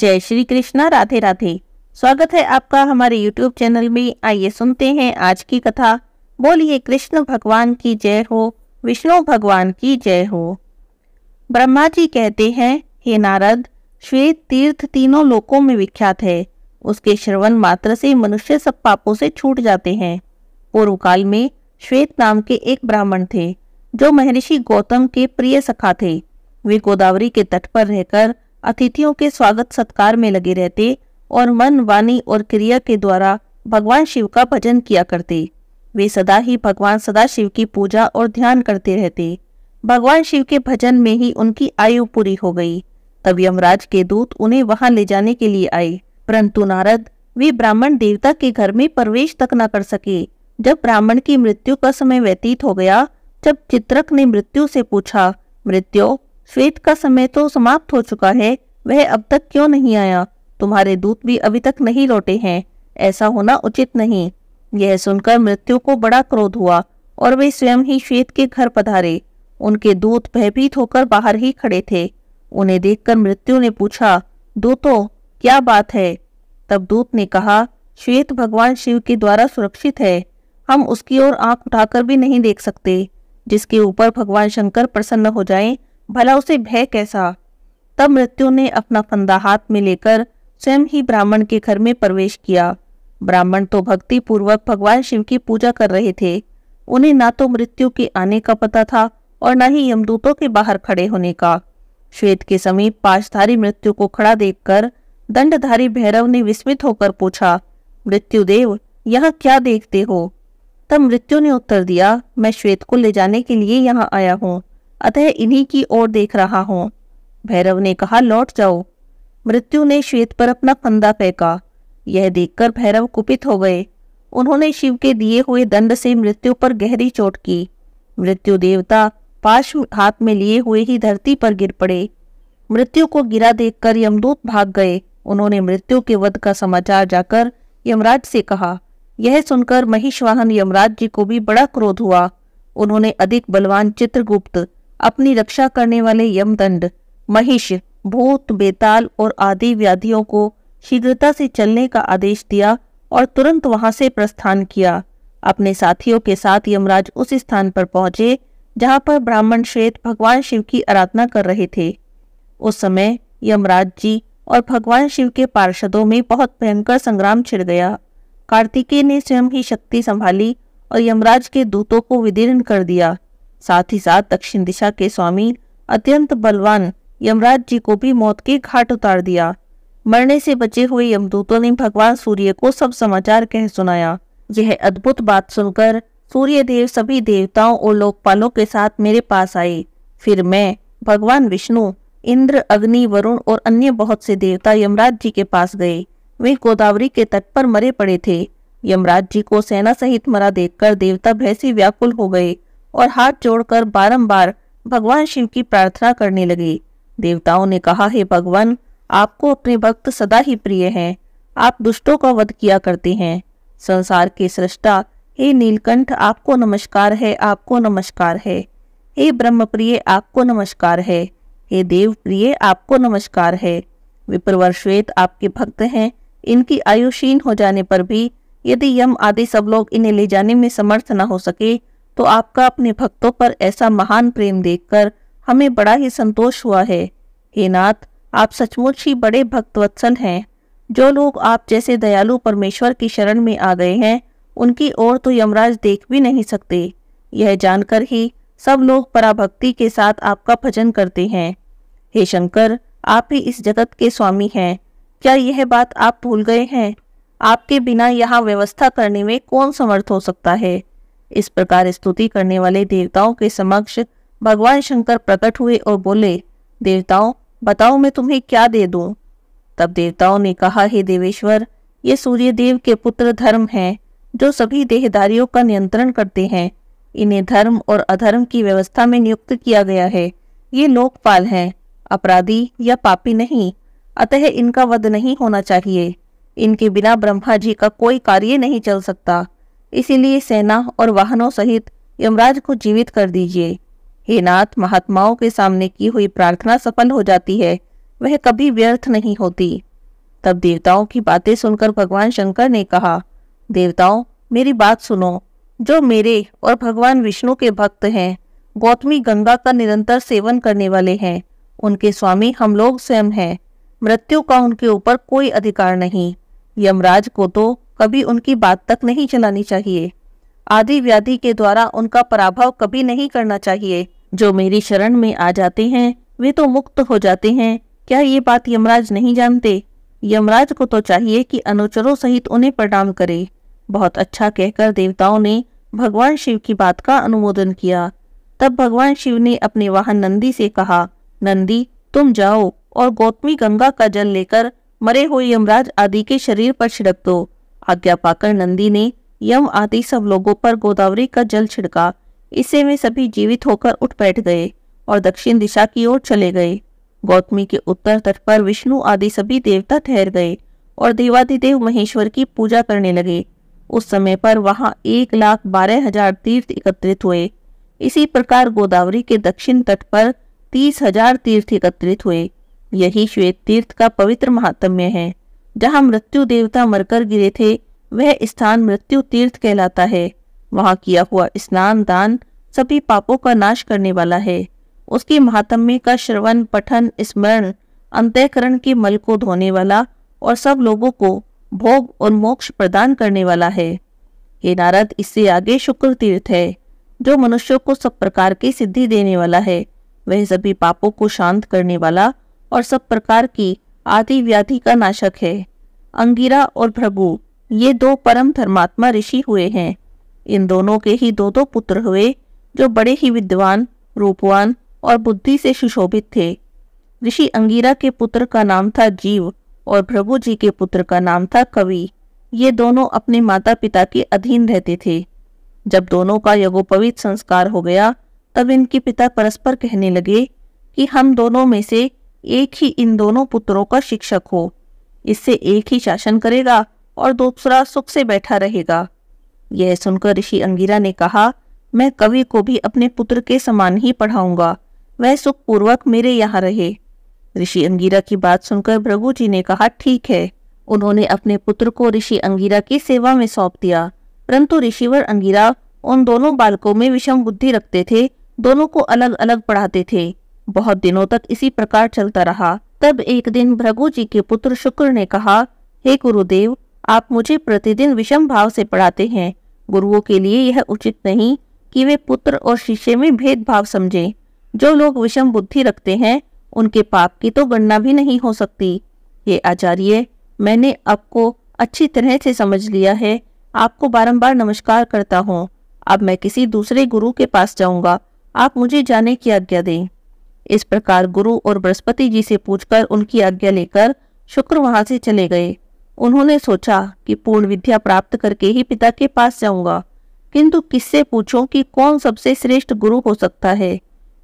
जय श्री कृष्णा राधे राधे स्वागत है आपका हमारे यूट्यूब चैनल में आइए सुनते हैं आज की कथा बोलिए कृष्ण भगवान की जय हो विष्णु भगवान की जय हो ब्रह्मा जी कहते हैं हे नारद श्वेत तीर्थ तीनों लोकों में विख्यात है उसके श्रवण मात्र से मनुष्य सब पापों से छूट जाते हैं पूर्व काल में श्वेत नाम के एक ब्राह्मण थे जो महर्षि गौतम के प्रिय सखा थे वे गोदावरी के तट पर रहकर अतिथियों के स्वागत सत्कार में लगे रहते और मन वाणी और क्रिया के द्वारा भगवान शिव का भजन किया करते वे सदा ही भगवान सदा शिव की पूजा और ध्यान करते रहते भगवान शिव के भजन में ही उनकी आयु पूरी हो गई तब यमराज के दूत उन्हें वहां ले जाने के लिए आए परंतु नारद वे ब्राह्मण देवता के घर में प्रवेश तक न कर सके जब ब्राह्मण की मृत्यु का समय व्यतीत हो गया जब चित्रक ने मृत्यु से पूछा मृत्यु श्वेत का समय तो समाप्त हो चुका है वह अब तक क्यों नहीं आया तुम्हारे दूत भी अभी तक नहीं लौटे हैं ऐसा होना उचित नहीं यह सुनकर मृत्यु को बड़ा क्रोध हुआ और वे स्वयं ही श्वेत के घर पधारे उनके दूत भयभीत होकर बाहर ही खड़े थे उन्हें देखकर मृत्यु ने पूछा दूतो क्या बात है तब दूत ने कहा श्वेत भगवान शिव के द्वारा सुरक्षित है हम उसकी ओर आंख उठाकर भी नहीं देख सकते जिसके ऊपर भगवान शंकर प्रसन्न हो जाएं भला उसे भय कैसा तब मृत्यु ने अपना फंदा हाथ में लेकर स्वयं ही ब्राह्मण के घर में प्रवेश किया ब्राह्मण तो भक्ति पूर्वक भगवान शिव की पूजा कर रहे थे उन्हें ना तो मृत्यु के आने का पता था और न ही यमदूतों के बाहर खड़े होने का श्वेत के समीप पाशधारी मृत्यु को खड़ा देखकर दंडधारी भैरव ने विस्मित होकर पूछा मृत्युदेव यहाँ क्या देखते हो तब मृत्यु ने उत्तर दिया मैं श्वेत को ले जाने के लिए यहाँ आया हूँ अतः इन्हीं की ओर देख रहा हूं भैरव ने कहा लौट जाओ मृत्यु ने श्वेत पर अपना फंदा फेंका यह देखकर भैरव कुपित हो गए उन्होंने शिव के दिए हुए दंड से मृत्यु पर गहरी चोट की मृत्यु देवता पाश हाथ में लिए हुए ही धरती पर गिर पड़े मृत्यु को गिरा देखकर यमदूत भाग गए उन्होंने मृत्यु के वध का समाचार जाकर यमराज से कहा यह सुनकर महिषवाहन यमराज जी को भी बड़ा क्रोध हुआ उन्होंने अधिक बलवान चित्रगुप्त अपनी रक्षा करने वाले यमदंड महिष भूत बेताल और आदि व्याधियों को शीघ्रता से चलने का आदेश दिया और तुरंत वहां से प्रस्थान किया अपने साथियों के साथ यमराज उस स्थान पर पहुंचे जहां पर ब्राह्मण श्वेत भगवान शिव की आराधना कर रहे थे उस समय यमराज जी और भगवान शिव के पार्षदों में बहुत भयंकर संग्राम छिड़ गया कार्तिकेय ने स्वयं ही शक्ति संभाली और यमराज के दूतों को विदीर्ण कर दिया साथ ही साथ दक्षिण दिशा के स्वामी अत्यंत बलवान यमराज जी को भी मौत के घाट उतार दिया मरने से बचे हुए यमदूतों ने भगवान सूर्य को सब समाचार कह सुनाया यह अद्भुत बात सुनकर सूर्य देव सभी देवताओं और लोकपालों के साथ मेरे पास आए फिर मैं भगवान विष्णु इंद्र अग्नि वरुण और अन्य बहुत से देवता यमराज जी के पास गए वे गोदावरी के तट पर मरे पड़े थे यमराज जी को सेना सहित मरा देखकर देवता भय से व्याकुल हो गए और हाथ जोड़कर बारंबार भगवान शिव की प्रार्थना करने लगी देवताओं ने कहा हे भगवान आपको अपने भक्त सदा ही प्रिय हैं आप दुष्टों का वध किया करते हैं संसार के सृष्टा हे नीलकंठ आपको नमस्कार है आपको नमस्कार है हे ब्रह्म प्रिय आपको नमस्कार है हे देव प्रिय आपको नमस्कार है विप्रवर श्वेत आपके भक्त हैं इनकी आयुषीन हो जाने पर भी यदि यम आदि सब लोग इन्हें ले जाने में समर्थ न हो सके तो आपका अपने भक्तों पर ऐसा महान प्रेम देखकर हमें बड़ा ही संतोष हुआ है हे नाथ आप सचमुच ही बड़े भक्तवत्सल हैं जो लोग आप जैसे दयालु परमेश्वर की शरण में आ गए हैं उनकी ओर तो यमराज देख भी नहीं सकते यह जानकर ही सब लोग पराभक्ति के साथ आपका भजन करते हैं हे शंकर आप ही इस जगत के स्वामी हैं क्या यह बात आप भूल गए हैं आपके बिना यहाँ व्यवस्था करने में कौन समर्थ हो सकता है इस प्रकार स्तुति करने वाले देवताओं के समक्ष भगवान शंकर प्रकट हुए और बोले देवताओं बताओ मैं तुम्हें क्या दे दूं? तब देवताओं ने कहा हे देवेश्वर ये सूर्य देव के पुत्र धर्म हैं जो सभी देहदारियों का नियंत्रण करते हैं इन्हें धर्म और अधर्म की व्यवस्था में नियुक्त किया गया है ये लोकपाल हैं अपराधी या पापी नहीं अतः इनका वध नहीं होना चाहिए इनके बिना ब्रह्मा जी का कोई कार्य नहीं चल सकता इसीलिए सेना और वाहनों सहित यमराज को जीवित कर दीजिए हे नाथ महात्माओं के सामने की हुई प्रार्थना सफल हो जाती है वह कभी व्यर्थ नहीं होती तब देवताओं की बातें सुनकर भगवान शंकर ने कहा देवताओं मेरी बात सुनो जो मेरे और भगवान विष्णु के भक्त हैं गौतमी गंगा का निरंतर सेवन करने वाले हैं उनके स्वामी हम लोग स्वयं हैं मृत्यु का उनके ऊपर कोई अधिकार नहीं यमराज को तो कभी उनकी बात तक नहीं चलानी चाहिए आदि व्याधि के द्वारा उनका पराभव कभी नहीं करना चाहिए जो मेरी शरण में आ जाते हैं वे तो मुक्त हो जाते हैं क्या ये बात यमराज नहीं जानते यमराज को तो चाहिए कि अनुचरों सहित उन्हें प्रणाम करे बहुत अच्छा कहकर देवताओं ने भगवान शिव की बात का अनुमोदन किया तब भगवान शिव ने अपने वाहन नंदी से कहा नंदी तुम जाओ और गौतमी गंगा का जल लेकर मरे हुए यमराज आदि के शरीर पर छिड़क दो आज्ञा पाकर नंदी ने यम आदि सब लोगों पर गोदावरी का जल छिड़का इससे वे सभी जीवित होकर उठ बैठ गए और दक्षिण दिशा की ओर चले गए गौतमी के उत्तर तट पर विष्णु आदि सभी देवता ठहर गए और देवाधिदेव महेश्वर की पूजा करने लगे उस समय पर वहाँ एक लाख बारह हजार तीर्थ एकत्रित हुए इसी प्रकार गोदावरी के दक्षिण तट पर तीस हजार तीर्थ एकत्रित हुए यही श्वेत तीर्थ का पवित्र महात्म्य है जहाँ मृत्यु देवता मरकर गिरे थे वह स्थान मृत्यु तीर्थ कहलाता है वहाँ किया हुआ स्नान दान सभी पापों का नाश करने वाला है उसकी महात्म्य का श्रवण पठन स्मरण अंत्यकरण के मल को धोने वाला और सब लोगों को भोग और मोक्ष प्रदान करने वाला है ये नारद इससे आगे शुक्र तीर्थ है जो मनुष्यों को सब प्रकार की सिद्धि देने वाला है वह सभी पापों को शांत करने वाला और सब प्रकार की आदि व्याधि का नाशक है अंगिरा और भ्रभु ये दो परम धर्मात्मा ऋषि हुए हैं इन दोनों के ही दो दो पुत्र हुए जो बड़े ही विद्वान रूपवान और बुद्धि से सुशोभित थे ऋषि अंगिरा के पुत्र का नाम था जीव और प्रभु जी के पुत्र का नाम था कवि ये दोनों अपने माता पिता के अधीन रहते थे जब दोनों का यज्ञोपवीत संस्कार हो गया तब इनके पिता परस्पर कहने लगे कि हम दोनों में से एक ही इन दोनों पुत्रों का शिक्षक हो इससे एक ही शासन करेगा और दूसरा सुख से बैठा रहेगा यह सुनकर ऋषि अंगिरा ने कहा मैं कवि को भी अपने पुत्र के समान ही पढ़ाऊंगा वह सुखपूर्वक मेरे यहाँ रहे ऋषि अंगिरा की बात सुनकर भ्रभु जी ने कहा ठीक है उन्होंने अपने पुत्र को ऋषि अंगिरा की सेवा में सौंप दिया परंतु ऋषिवर अंगिरा उन दोनों बालकों में विषम बुद्धि रखते थे दोनों को अलग अलग पढ़ाते थे बहुत दिनों तक इसी प्रकार चलता रहा तब एक दिन भ्रगु जी के पुत्र शुक्र ने कहा हे hey गुरुदेव आप मुझे प्रतिदिन विषम भाव से पढ़ाते हैं गुरुओं के लिए यह उचित नहीं कि वे पुत्र और शिष्य में भेदभाव समझें जो लोग विषम बुद्धि रखते हैं उनके पाप की तो गणना भी नहीं हो सकती ये आचार्य मैंने आपको अच्छी तरह से समझ लिया है आपको बारंबार नमस्कार करता हूँ अब मैं किसी दूसरे गुरु के पास जाऊंगा आप मुझे जाने की आज्ञा दें इस प्रकार गुरु और बृहस्पति जी से पूछकर उनकी आज्ञा लेकर शुक्र वहां से चले गए उन्होंने सोचा कि पूर्ण विद्या प्राप्त करके ही पिता के पास जाऊंगा किंतु किससे पूछूं कि कौन सबसे श्रेष्ठ गुरु हो सकता है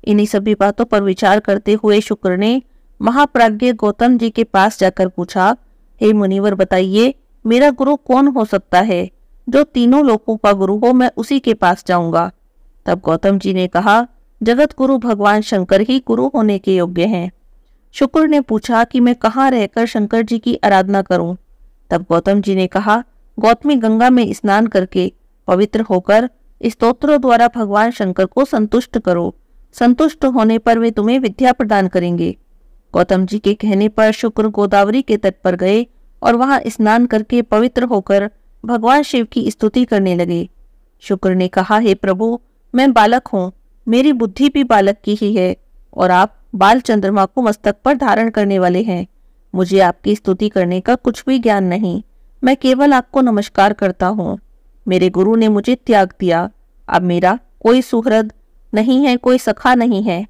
इन्हीं सभी बातों पर विचार करते हुए शुक्र ने महाप्राज्ञ गौतम जी के पास जाकर पूछा हे मुनिवर बताइए मेरा गुरु कौन हो सकता है जो तीनों लोगों का गुरु हो मैं उसी के पास जाऊंगा तब गौतम जी ने कहा जगत गुरु भगवान शंकर ही गुरु होने के योग्य हैं शुक्र ने पूछा कि मैं कहाँ रहकर शंकर जी की आराधना करूं तब गौतम जी ने कहा गौतमी गंगा में स्नान करके पवित्र होकर स्त्रोत्रों द्वारा भगवान शंकर को संतुष्ट करो संतुष्ट होने पर वे तुम्हें विद्या प्रदान करेंगे गौतम जी के कहने पर शुक्र गोदावरी के तट पर गए और वहां स्नान करके पवित्र होकर भगवान शिव की स्तुति करने लगे शुक्र ने कहा हे प्रभु मैं बालक हूँ मेरी बुद्धि भी बालक की ही है और आप बाल चंद्रमा को मस्तक पर धारण करने वाले हैं मुझे आपकी स्तुति करने का कुछ भी ज्ञान नहीं मैं केवल आपको नमस्कार करता हूँ मेरे गुरु ने मुझे त्याग दिया अब मेरा कोई सुहृद नहीं है कोई सखा नहीं है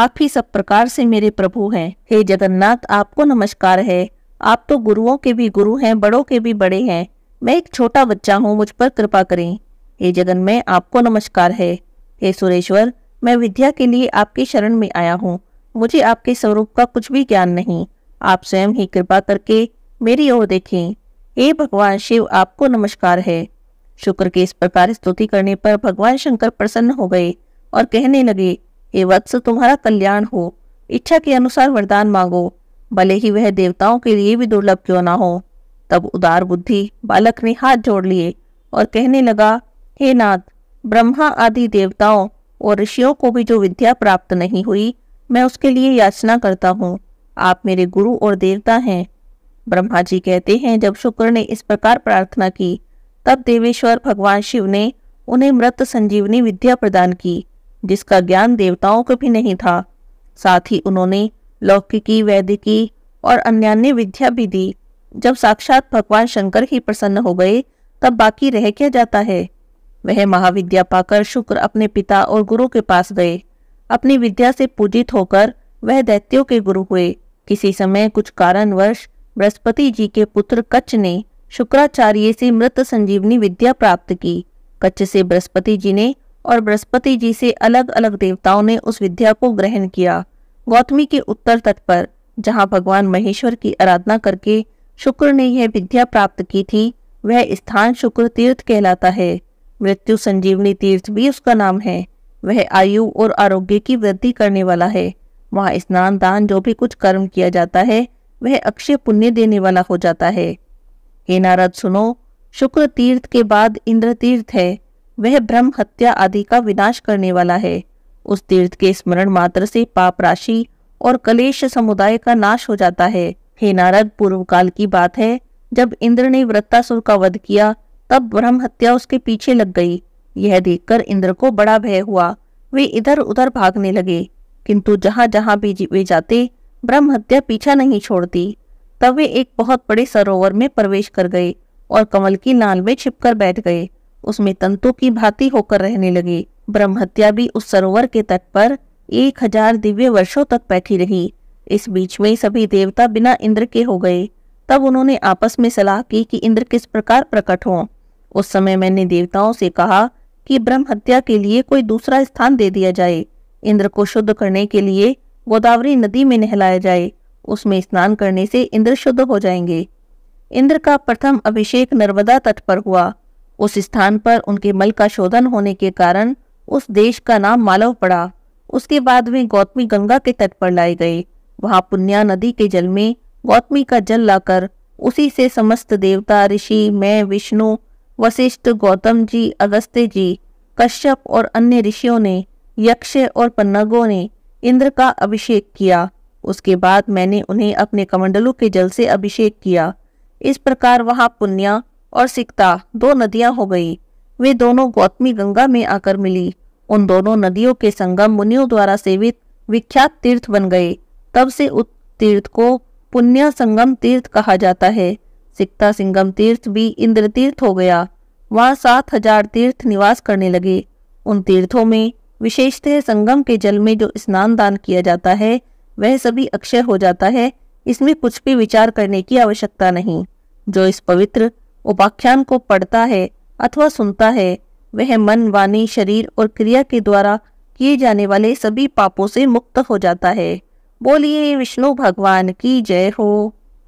आप ही सब प्रकार से मेरे प्रभु हैं हे जगन्नाथ आपको नमस्कार है आप तो गुरुओं के भी गुरु हैं बड़ों के भी बड़े हैं मैं एक छोटा बच्चा हूँ मुझ पर कृपा करें हे जगन मैं आपको नमस्कार है हे सुरेश्वर मैं विद्या के लिए आपके शरण में आया हूँ मुझे आपके स्वरूप का कुछ भी ज्ञान नहीं आप स्वयं ही कृपा करके मेरी ओर देखें हे भगवान शिव आपको नमस्कार है शुक्र के इस प्रकार स्तुति करने पर भगवान शंकर प्रसन्न हो गए और कहने लगे हे वत्स तुम्हारा कल्याण हो इच्छा के अनुसार वरदान मांगो भले ही वह देवताओं के लिए भी दुर्लभ क्यों ना हो तब उदार बुद्धि बालक ने हाथ जोड़ लिए और कहने लगा हे नाथ ब्रह्मा आदि देवताओं और ऋषियों को भी जो विद्या प्राप्त नहीं हुई मैं उसके लिए याचना करता हूँ आप मेरे गुरु और देवता हैं ब्रह्मा जी कहते हैं जब शुक्र ने इस प्रकार प्रार्थना की तब देवेश्वर भगवान शिव ने उन्हें मृत संजीवनी विद्या प्रदान की जिसका ज्ञान देवताओं को भी नहीं था साथ ही उन्होंने लौकिकी वैदिकी और अन्य विद्या भी दी जब साक्षात भगवान शंकर ही प्रसन्न हो गए तब बाकी रह क्या जाता है वह महाविद्या पाकर शुक्र अपने पिता और गुरु के पास गए अपनी विद्या से पूजित होकर वह दैत्यों के गुरु हुए किसी समय कुछ कारणवश बृहस्पति जी के पुत्र कच्छ ने शुक्राचार्य से मृत संजीवनी विद्या प्राप्त की कच्छ से बृहस्पति जी ने और बृहस्पति जी से अलग अलग देवताओं ने उस विद्या को ग्रहण किया गौतमी के उत्तर तट पर जहाँ भगवान महेश्वर की आराधना करके शुक्र ने यह विद्या प्राप्त की थी वह स्थान शुक्र तीर्थ कहलाता है मृत्यु संजीवनी तीर्थ भी उसका नाम है वह आयु और आरोग्य की वृद्धि करने वाला है वहाँ स्नान दान जो भी कुछ कर्म किया जाता है वह अक्षय पुण्य देने वाला हो जाता है हे नारद सुनो शुक्र तीर्थ के बाद इंद्र तीर्थ है वह ब्रह्म हत्या आदि का विनाश करने वाला है उस तीर्थ के स्मरण मात्र से पाप राशि और कलेश समुदाय का नाश हो जाता है हे नारद पूर्व काल की बात है जब इंद्र ने वृत्तासुर का वध किया तब ब्रह्म हत्या उसके पीछे लग गई यह देखकर इंद्र को बड़ा भय हुआ वे इधर उधर भागने लगे किंतु जहां जहां भी वे जाते ब्रह्म हत्या पीछा नहीं छोड़ती तब वे एक बहुत बड़े सरोवर में प्रवेश कर गए और कमल की नाल में छिपकर बैठ गए उसमें तंतु की भांति होकर रहने लगे ब्रह्म हत्या भी उस सरोवर के तट पर एक हजार दिव्य वर्षों तक बैठी रही इस बीच में सभी देवता बिना इंद्र के हो गए तब उन्होंने आपस में सलाह की कि इंद्र किस प्रकार प्रकट हों उस समय मैंने देवताओं से कहा कि ब्रह्म हत्या के लिए कोई दूसरा स्थान दे दिया जाए इंद्र को शुद्ध करने के लिए गोदावरी नदी में नहलाया जाए उसमें स्नान करने से इंद्र शुद्ध हो जाएंगे इंद्र का प्रथम अभिषेक नर्मदा तट पर हुआ उस स्थान पर उनके मल का शोधन होने के कारण उस देश का नाम मालव पड़ा उसके बाद वे गौतमी गंगा के तट पर लाए गए वहां पुण्या नदी के जल में गौतमी का जल लाकर उसी से समस्त देवता ऋषि मैं विष्णु वशिष्ठ गौतम जी अगस्त्य जी कश्यप और अन्य ऋषियों ने यक्ष और पन्नगों ने इंद्र का अभिषेक किया उसके बाद मैंने उन्हें अपने कमंडलों के जल से अभिषेक किया इस प्रकार वहां पुण्या और सिकता दो नदियां हो गई वे दोनों गौतमी गंगा में आकर मिली उन दोनों नदियों के संगम मुनियों द्वारा सेवित विख्यात तीर्थ बन गए तब से उस तीर्थ को पुण्य संगम तीर्थ कहा जाता है सिक्ता सिंगम तीर्थ भी इंद्र तीर्थ हो गया वहाँ सात हजार तीर्थ निवास करने लगे उन तीर्थों में विशेषतः संगम के जल में जो स्नान दान किया जाता है वह सभी अक्षय हो जाता है इसमें कुछ भी विचार करने की आवश्यकता नहीं जो इस पवित्र उपाख्यान को पढ़ता है अथवा सुनता है वह मन वाणी शरीर और क्रिया के द्वारा किए जाने वाले सभी पापों से मुक्त हो जाता है बोलिए विष्णु भगवान की जय हो